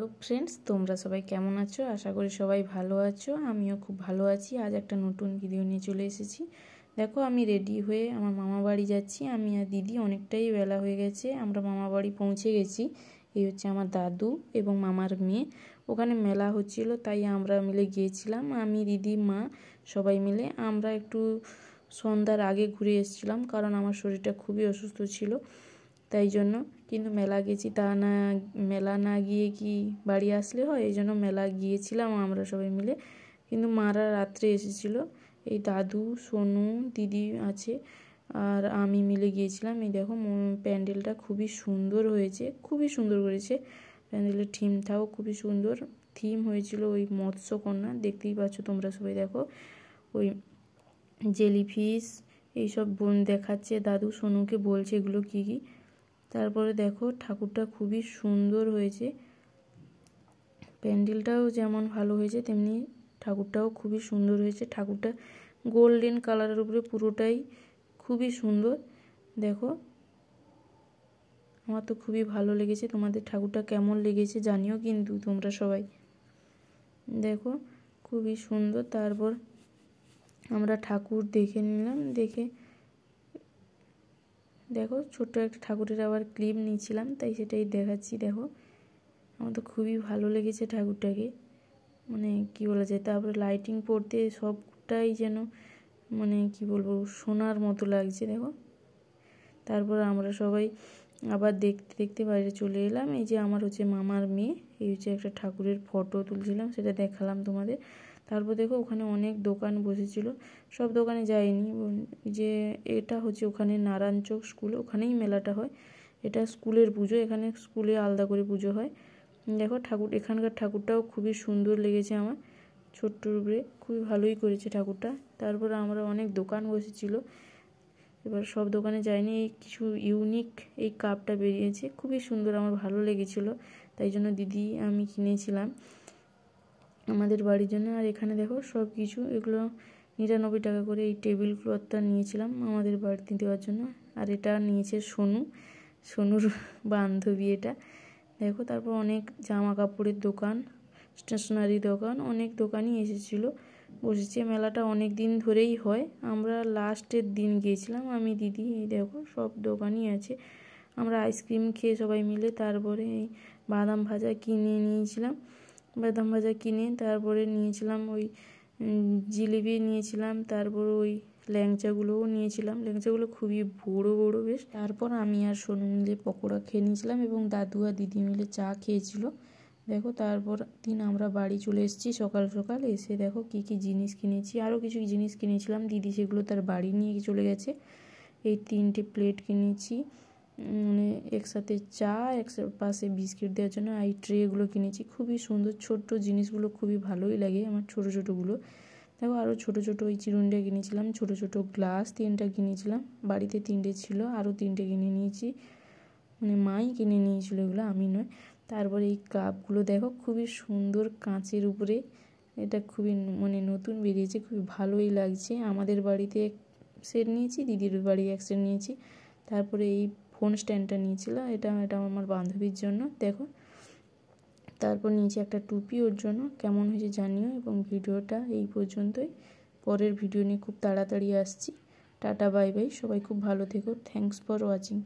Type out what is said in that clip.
hello friends তোমরা সবাই কেমন আছো আশা করি সবাই ভালো আছো আমিও খুব ভালো আছি আজ একটা নতুন ভিডিও নিয়ে চলে এসেছি দেখো আমি রেডি হয়ে আমার মামা বাড়ি যাচ্ছি আমি আর দিদি অনেকটাই বেলা হয়ে গেছে আমরা মামা বাড়ি পৌঁছে গেছি এই হচ্ছে আমার দাদু এবং মামার মেয়ে ওখানে মেলা হচ্ছিল তাই আমরা মিলে গিয়েছিলাম আমি দিদি মা সবাই মিলে আমরা একটু সন্ধ্যার আগে ঘুরে এসেছিলাম কারণ আমার শরীরটা খুবই অসুস্থ ছিল তাই জন্য কিন্তু মেলা গেছি তা না মেলা না গিয়ে কি বাড়ি আসলে হয় এই জন্য মেলা গিয়েছিলাম আমরা সবাই মিলে কিন্তু মারা রাত্রে এসেছিল এই দাদু সোনু দিদি আছে আর আমি মিলে গিয়েছিলাম এই দেখো প্যান্ডেলটা খুবই সুন্দর হয়েছে খুবই সুন্দর করেছে প্যান্ডেলের থিমটাও খুবই সুন্দর থিম হয়েছিল ওই মৎস্যকন্যা দেখতেই পাচ্ছ তোমরা সবাই দেখো ওই জেলিফিশ এইসব বোন দেখাচ্ছে দাদু সোনুকে বলছে এগুলো কী কী তারপরে দেখো ঠাকুরটা খুবই সুন্দর হয়েছে প্যান্ডেলটাও যেমন ভালো হয়েছে তেমনি ঠাকুরটাও খুবই সুন্দর হয়েছে ঠাকুরটা গোল্ডেন কালারের উপরে পুরোটাই খুবই সুন্দর দেখো আমার তো খুবই ভালো লেগেছে তোমাদের ঠাকুরটা কেমন লেগেছে জানিও কিন্তু তোমরা সবাই দেখো খুবই সুন্দর তারপর আমরা ঠাকুর দেখে নিলাম দেখে দেখো ছোট্ট একটা ঠাকুরের আবার ক্লিপ নিয়েছিলাম তাই সেটাই দেখাচ্ছি দেখো আমার তো খুবই ভালো লেগেছে ঠাকুরটাকে মানে কি বলা যায় তারপরে লাইটিং পড়তে সবটাই যেন মানে কি বলবো সোনার মতো লাগছে দেখো তারপর আমরা সবাই আবার দেখতে দেখতে বাইরে চলে এলাম এই যে আমার হচ্ছে মামার মেয়ে এই হচ্ছে একটা ঠাকুরের ফটো তুলছিলাম সেটা দেখালাম তোমাদের তারপর দেখো ওখানে অনেক দোকান বসেছিল সব দোকানে যাইনি যে এটা হচ্ছে ওখানে নারায়ণ চোক স্কুল ওখানেই মেলাটা হয় এটা স্কুলের পুজো এখানে স্কুলে আলাদা করে পুজো হয় দেখো ঠাকুর এখানকার ঠাকুরটাও খুবই সুন্দর লেগেছে আমার ছোট্ট উপরে খুবই ভালোই করেছে ঠাকুরটা তারপর আমরা অনেক দোকান বসেছিল এবার সব দোকানে যাইনি এই কিছু ইউনিক এই কাপটা বেরিয়েছে খুবই সুন্দর আমার ভালো লেগেছিলো তাই জন্য দিদি আমি কিনেছিলাম আমাদের বাড়ির জন্য আর এখানে দেখো সব কিছু এগুলো নিরানব্বই টাকা করে এই টেবিল ক্লথটা নিয়েছিলাম আমাদের বাড়িতে দেওয়ার জন্য আর এটা নিয়েছে সোনু সোনুর বান্ধবী এটা দেখো তারপর অনেক জামা কাপড়ের দোকান স্টেশনারি দোকান অনেক দোকানই এসেছিলো বসেছে মেলাটা অনেক দিন ধরেই হয় আমরা লাস্টের দিন গিয়েছিলাম আমি দিদি এই দেখো সব দোকানই আছে আমরা আইসক্রিম খেয়ে সবাই মিলে তারপরে এই বাদাম ভাজা কিনে নিয়েছিলাম বাদাম ভাজা কিনে তারপরে নিয়েছিলাম ওই জিলিপি নিয়েছিলাম তারপর ওই ল্যাংচাগুলোও নিয়েছিলাম ল্যাংচাগুলো খুবই বড়ো বড়ো বেশ তারপর আমি আর সোনু মিলে পকোড়া খেয়ে নিয়েছিলাম এবং দাদু আর দিদি মিলে চা খেয়েছিল দেখো তারপর দিন আমরা বাড়ি চলে এসেছি সকাল সকাল এসে দেখো কি কি জিনিস কিনেছি আরও কিছু জিনিস কিনেছিলাম দিদি সেগুলো তার বাড়ি নিয়ে চলে গেছে এই তিনটে প্লেট কিনেছি মানে একসাথে চা এক পাশে বিস্কিট দেওয়ার জন্য এই ট্রেগুলো কিনেছি খুবই সুন্দর ছোট্ট জিনিসগুলো খুবই ভালোই লাগে আমার ছোটো ছোটোগুলো দেখো আরও ছোটো ছোটো ওই চিরুনটা কিনেছিলাম ছোটো ছোটো গ্লাস তিনটা কিনেছিলাম বাড়িতে তিনটে ছিল আরও তিনটে কিনে নিয়েছি মানে মাই কিনে নিয়েছিল এগুলো আমি নয় তারপরে এই কাপগুলো দেখো খুবই সুন্দর কাঁচের উপরে এটা খুবই মানে নতুন বেরিয়েছে খুবই ভালোই লাগছে আমাদের বাড়িতে এক সেট নিয়েছি দিদির বাড়ি এক সেট নিয়েছি তারপরে এই ফোন স্ট্যান্ডটা নিয়েছিল এটা এটা আমার বান্ধবীর জন্য দেখো তারপর নিচে একটা টুপি ওর জন্য কেমন হয়েছে জানিও এবং ভিডিওটা এই পর্যন্তই পরের ভিডিও নিয়ে খুব তাড়াতাড়ি আসছি টাটা বাই বাই সবাই খুব ভালো থেকো থ্যাংকস ফর ওয়াচিং